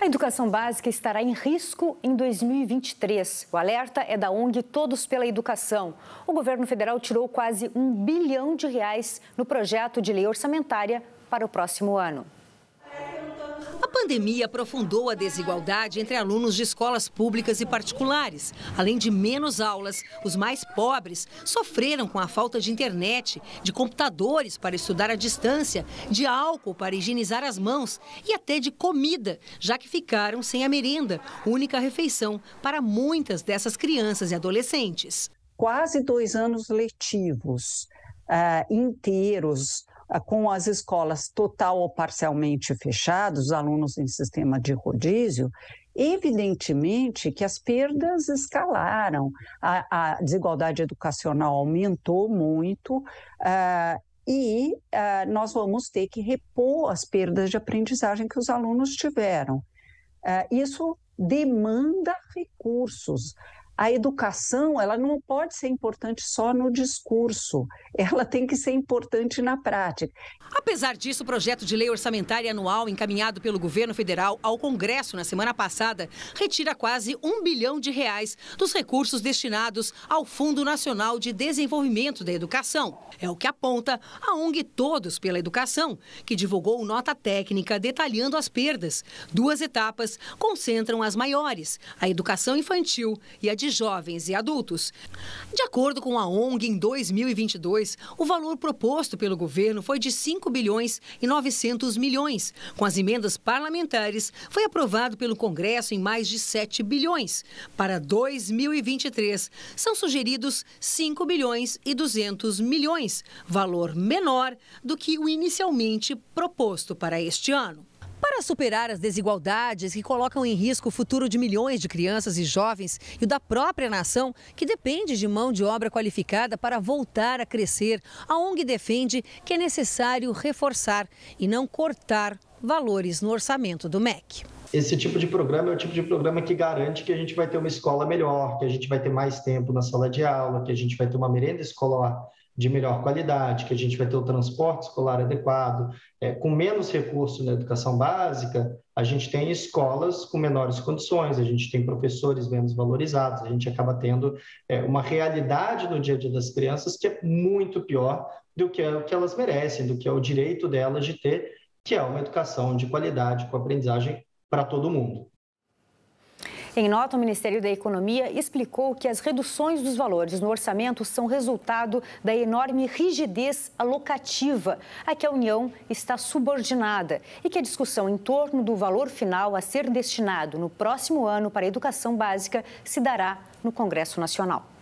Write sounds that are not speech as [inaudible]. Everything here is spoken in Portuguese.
A educação básica estará em risco em 2023. O alerta é da ONG Todos pela Educação. O governo federal tirou quase um bilhão de reais no projeto de lei orçamentária para o próximo ano pandemia aprofundou a desigualdade entre alunos de escolas públicas e particulares. Além de menos aulas, os mais pobres sofreram com a falta de internet, de computadores para estudar à distância, de álcool para higienizar as mãos e até de comida, já que ficaram sem a merenda, única refeição para muitas dessas crianças e adolescentes. Quase dois anos letivos uh, inteiros ah, com as escolas total ou parcialmente fechadas, os alunos em sistema de rodízio, evidentemente que as perdas escalaram, a, a desigualdade educacional aumentou muito uh, e uh, nós vamos ter que repor as perdas de aprendizagem que os alunos tiveram. Uh, isso demanda recursos a educação ela não pode ser importante só no discurso, [laughs] ela tem que ser importante na prática. Apesar disso, o projeto de lei orçamentária anual encaminhado pelo governo federal ao Congresso na semana passada retira quase um bilhão de reais dos recursos destinados ao Fundo Nacional de Desenvolvimento da Educação. É o que aponta a ONG Todos pela Educação, que divulgou nota técnica detalhando as perdas. Duas etapas concentram as maiores, a educação infantil e a de jovens e adultos. De acordo com a ONG, em 2022, o valor proposto pelo governo foi de 5 bilhões e 900 milhões. Com as emendas parlamentares, foi aprovado pelo Congresso em mais de 7 bilhões. Para 2023, são sugeridos 5 bilhões e 200 milhões, valor menor do que o inicialmente proposto para este ano. Para superar as desigualdades que colocam em risco o futuro de milhões de crianças e jovens e o da própria nação, que depende de mão de obra qualificada para voltar a crescer, a ONG defende que é necessário reforçar e não cortar valores no orçamento do MEC. Esse tipo de programa é o tipo de programa que garante que a gente vai ter uma escola melhor, que a gente vai ter mais tempo na sala de aula, que a gente vai ter uma merenda escolar de melhor qualidade, que a gente vai ter o transporte escolar adequado. É, com menos recurso na educação básica, a gente tem escolas com menores condições, a gente tem professores menos valorizados, a gente acaba tendo é, uma realidade no dia a dia das crianças que é muito pior do que é o que elas merecem, do que é o direito delas de ter, que é uma educação de qualidade, com aprendizagem para todo mundo. Em nota, o Ministério da Economia explicou que as reduções dos valores no orçamento são resultado da enorme rigidez alocativa a que a União está subordinada e que a discussão em torno do valor final a ser destinado no próximo ano para a educação básica se dará no Congresso Nacional.